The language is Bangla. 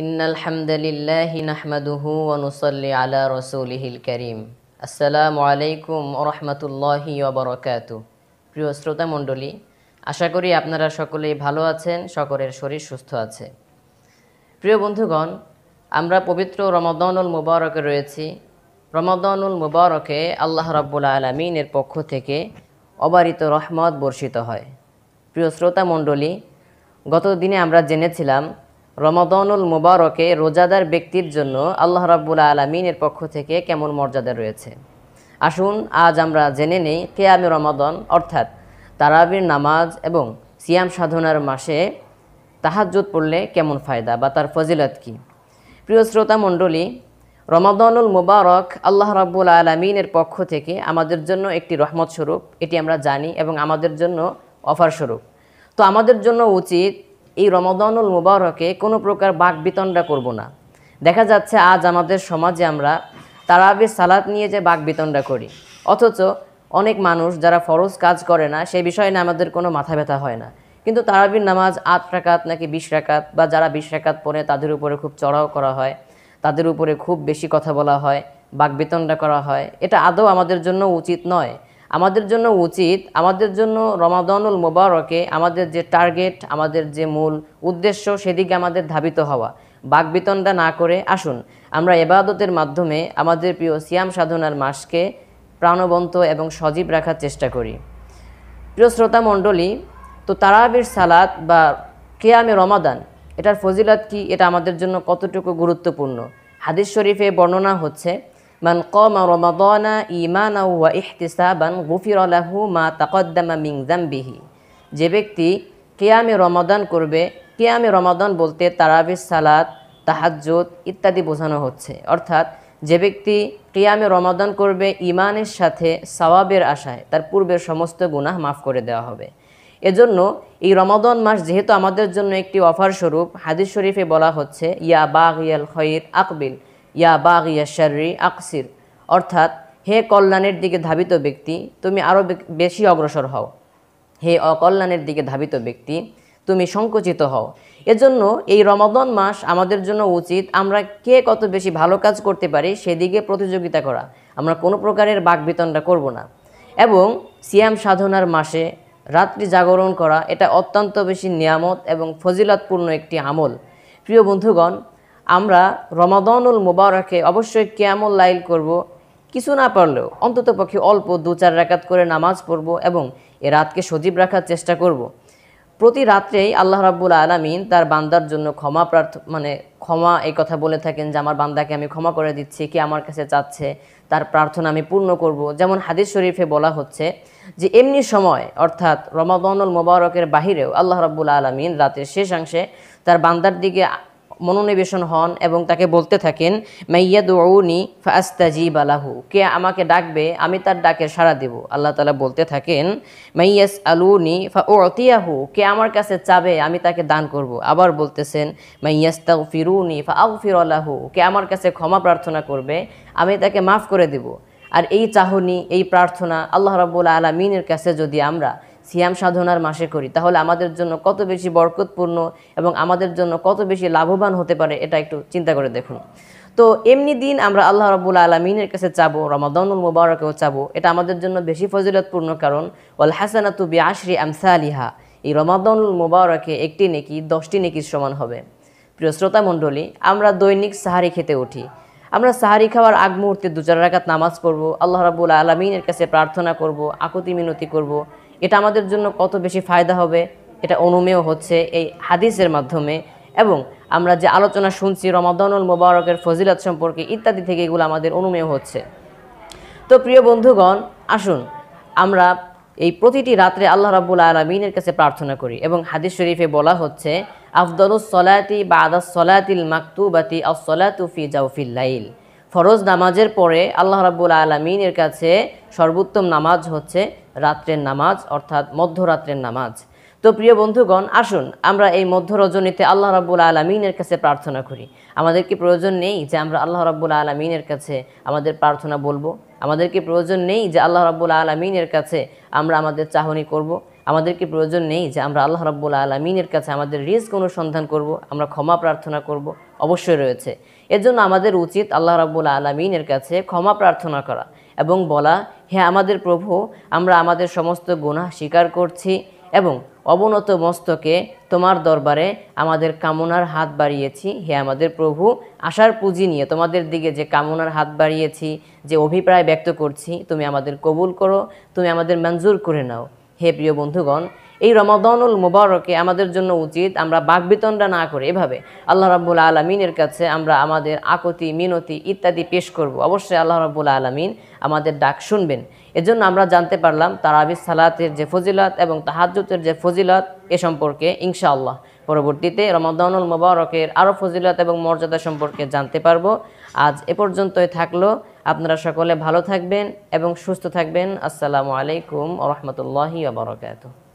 إن আলাইকুম প্রিয় শ্রোতা মণ্ডলী আশা করি আপনারা সকলেই ভালো আছেন সকলের শরীর সুস্থ আছে প্রিয় বন্ধুগণ আমরা পবিত্র রমদানুল মুবারকে রয়েছি রমদানুল মুবারকে আল্লাহ রব্বুল আলমিনের পক্ষ থেকে অবারিত রহমত বর্ষিত হয় প্রিয় শ্রোতা মণ্ডলী গত দিনে আমরা জেনেছিলাম রমাদানুল মুবারকে রোজাদার ব্যক্তির জন্য আল্লাহ রাবুল আলমিনের পক্ষ থেকে কেমন মর্যাদা রয়েছে আসুন আজ আমরা জেনে নেই কেয়ামে রমাদন অর্থাৎ তারাবির নামাজ এবং সিয়াম সাধনার মাসে তাহাজুত পড়লে কেমন ফায়দা বা তার ফজিলত কী প্রিয় শ্রোতা মণ্ডলী রমাদানুল মুবারক আল্লাহ রাবুল আলমিনের পক্ষ থেকে আমাদের জন্য একটি রহমত স্বরূপ এটি আমরা জানি এবং আমাদের জন্য অফার স্বরূপ তো আমাদের জন্য উচিত এই রমদানুল মুবারকে কোনো প্রকার বাক বিতণ্ডা করব না দেখা যাচ্ছে আজ আমাদের সমাজে আমরা তারাবি সালাত নিয়ে যে বাক বিতণ্ডা করি অথচ অনেক মানুষ যারা ফরজ কাজ করে না সেই বিষয়ে না আমাদের কোনো মাথা ব্যথা হয় না কিন্তু তারাবির নামাজ আট রাকাত নাকি বিশ রাকাত বা যারা বিশ রাকাত পড়ে তাদের উপরে খুব চড়াও করা হয় তাদের উপরে খুব বেশি কথা বলা হয় বাক বিতণ্ডা করা হয় এটা আদৌ আমাদের জন্য উচিত নয় আমাদের জন্য উচিত আমাদের জন্য রমাদনুল মোবারকে আমাদের যে টার্গেট আমাদের যে মূল উদ্দেশ্য সেদিকে আমাদের ধাবিত হওয়া বাকবিতণ্ডা না করে আসুন আমরা এবাদতের মাধ্যমে আমাদের প্রিয় সিয়াম সাধনার মাসকে প্রাণবন্ত এবং সজীব রাখার চেষ্টা করি প্রিয় শ্রোতা মণ্ডলী তো তারাবির সালাদ বা কেয়ামে রমাদান এটার ফজিলাত কি এটা আমাদের জন্য কতটুকু গুরুত্বপূর্ণ হাদিস শরীফে বর্ণনা হচ্ছে মান কমা রমাদনা ইমানা ওয়া ইহতিসাবান গুফির আলাহু মা তাকদ্দামা মিং জাম্বিহি যে ব্যক্তি কেয়ামে রমাদান করবে কেয়ামে রমাদান বলতে তারাবির সালাদ তাহাজ্জুদ ইত্যাদি বোঝানো হচ্ছে অর্থাৎ যে ব্যক্তি কিয়ামে রমাদান করবে ইমানের সাথে সওয়াবের আশায় তার পূর্বের সমস্ত গুনাহ মাফ করে দেওয়া হবে এজন্য এই রমাদন মাস যেহেতু আমাদের জন্য একটি অফার স্বরূপ হাদিস শরীফে বলা হচ্ছে ইয়া বাগ ইয়াল খয়ির আকবিল ইয়া বাঘ ইয়া শারি আকসির অর্থাৎ হে কল্যাণের দিকে ধাবিত ব্যক্তি তুমি আরও বেশি অগ্রসর হও হে অকল্যাণের দিকে ধাবিত ব্যক্তি তুমি সংকুচিত হও এজন্য এই রমাদন মাস আমাদের জন্য উচিত আমরা কে কত বেশি ভালো কাজ করতে পারি সেদিকে প্রতিযোগিতা করা আমরা কোনো প্রকারের বাকবিতণ্ডা করব না এবং সিয়াম সাধনার মাসে রাত্রি জাগরণ করা এটা অত্যন্ত বেশি নিয়ামত এবং ফজিলতপূর্ণ একটি আমল প্রিয় বন্ধুগণ আমরা রমাদানুল মোবারকে অবশ্যই ক্যামল লাইল করব কিছু না পারলেও অন্তত পক্ষে অল্প দু চার রেখাত করে নামাজ পড়ব এবং এ রাতকে সজীব রাখার চেষ্টা করব। প্রতি রাত্রেই আল্লাহ রাব্বুল আলমিন তার বান্দার জন্য ক্ষমা প্রার্থ মানে ক্ষমা এই কথা বলে থাকেন যে আমার বান্দাকে আমি ক্ষমা করে দিচ্ছি কি আমার কাছে চাচ্ছে তার প্রার্থনা আমি পূর্ণ করব। যেমন হাদিস শরীফে বলা হচ্ছে যে এমনি সময় অর্থাৎ রমাদানুল মোবারকের বাহিরেও আল্লাহ রাব্বুল আলমিন রাতের শেষাংশে তার বান্দার দিকে মনোনিবেশন হন এবং তাকে বলতে থাকেন মাইয়াদ ওনি ফাস্তাজি বালাহু কে আমাকে ডাকবে আমি তার ডাকে সাড়া দেব আল্লাহ তালা বলতে থাকেন মাইয়াস আলুনি ফা ও অতিয়াহু কে আমার কাছে চাবে আমি তাকে দান করব আবার বলতেছেন মাইয়াস তাও ফিরুনি ফা আউ ফির আল্লাহু কে আমার কাছে ক্ষমা প্রার্থনা করবে আমি তাকে মাফ করে দেব আর এই চাহনি এই প্রার্থনা আল্লাহ রাবুল আলমিনের কাছে যদি আমরা সিয়াম সাধনার মাসে করি তাহলে আমাদের জন্য কত বেশি বরকতপূর্ণ এবং আমাদের জন্য কত বেশি লাভবান হতে পারে এটা একটু চিন্তা করে দেখুন তো এমনি দিন আমরা আল্লাহ রবুল আলমিনের কাছে চাবো রমাদানুল মুবারকেও চাবো এটা আমাদের জন্য বেশি ফজিলতপূর্ণ কারণ ওয়াল হাসানাতু বি আশরি আমসা আলিহা এই রমাদানুল মুবারকে একটি নেকি দশটি নেকির সমান হবে প্রিয় শ্রোতা মণ্ডলী আমরা দৈনিক সাহারি খেতে উঠি আমরা সাহারি খাওয়ার আগ মুহূর্তে দু চার রাখাত নামাজ পড়বো আল্লাহ রাবুল আলমিনের কাছে প্রার্থনা করব আকুতি মিনতি করব এটা আমাদের জন্য কত বেশি ফায়দা হবে এটা অনুমেয় হচ্ছে এই হাদিসের মাধ্যমে এবং আমরা যে আলোচনা শুনছি রমাদনুল মোবারকের ফজিলত সম্পর্কে ইত্যাদি থেকে এগুলো আমাদের অনুমেয় হচ্ছে তো প্রিয় বন্ধুগণ আসুন আমরা এই প্রতিটি রাত্রে আল্লাহ রাবুল আলমিনের কাছে প্রার্থনা করি এবং হাদিস শরীফে বলা হচ্ছে আফদলুস বা আদাস সলাতিল মাকতুবাতি আসলাতুফি জাউফিল লাইল ফরজ নামাজের পরে আল্লাহ রাবুল আলমিনের কাছে সর্বোত্তম নামাজ হচ্ছে রাত্রের নামাজ অর্থাৎ মধ্যরাত্রের নামাজ তো প্রিয় বন্ধুগণ আসুন আমরা এই মধ্য রজনীতে আল্লাহ রাবুল আলমিনের কাছে প্রার্থনা করি আমাদের কি প্রয়োজন নেই যে আমরা আল্লাহ রাবুল আলমিনের কাছে আমাদের প্রার্থনা বলবো আমাদের কি প্রয়োজন নেই যে আল্লাহ রাবুল আলমিনের কাছে আমরা আমাদের চাহনি করব। আমাদেরকে প্রয়োজন নেই যে আমরা আল্লাহ রাব্বুল আলমিনের কাছে আমাদের রিস্ক অনুসন্ধান করব আমরা ক্ষমা প্রার্থনা করব অবশ্যই রয়েছে এজন্য আমাদের উচিত আল্লাহ রাব্বুল আলমিনের কাছে ক্ষমা প্রার্থনা করা এবং বলা হ্যাঁ আমাদের প্রভু আমরা আমাদের সমস্ত গুণা স্বীকার করছি এবং অবনত মস্তকে তোমার দরবারে আমাদের কামনার হাত বাড়িয়েছি হে আমাদের প্রভু আশার পুঁজি নিয়ে তোমাদের দিকে যে কামনার হাত বাড়িয়েছি যে অভিপ্রায় ব্যক্ত করছি তুমি আমাদের কবুল করো তুমি আমাদের মঞ্জুর করে নাও হে প্রিয় বন্ধুগণ এই রমাদানুল মুবারকে আমাদের জন্য উচিত আমরা বাকবিতণ্ডা না করে এভাবে আল্লাহ রাবুল আলমিনের কাছে আমরা আমাদের আকতি মিনতি ইত্যাদি পেশ করব অবশ্যই আল্লাহ রাবুল আলমিন আমাদের ডাক শুনবেন এজন্য আমরা জানতে পারলাম তারাবি সালাতের যে ফজিলত এবং তাহাজ্জুতের যে ফজিলত এ সম্পর্কে ইনশাআল্লাহ পরবর্তীতে রমাদানুল মোবারকের আরও ফজিলত এবং মর্যাদা সম্পর্কে জানতে পারবো আজ এ পর্যন্তই থাকলো আপনারা সকলে ভালো থাকবেন এবং সুস্থ থাকবেন আসসালামু আলাইকুম রহমতুল্লাহি আবরকাত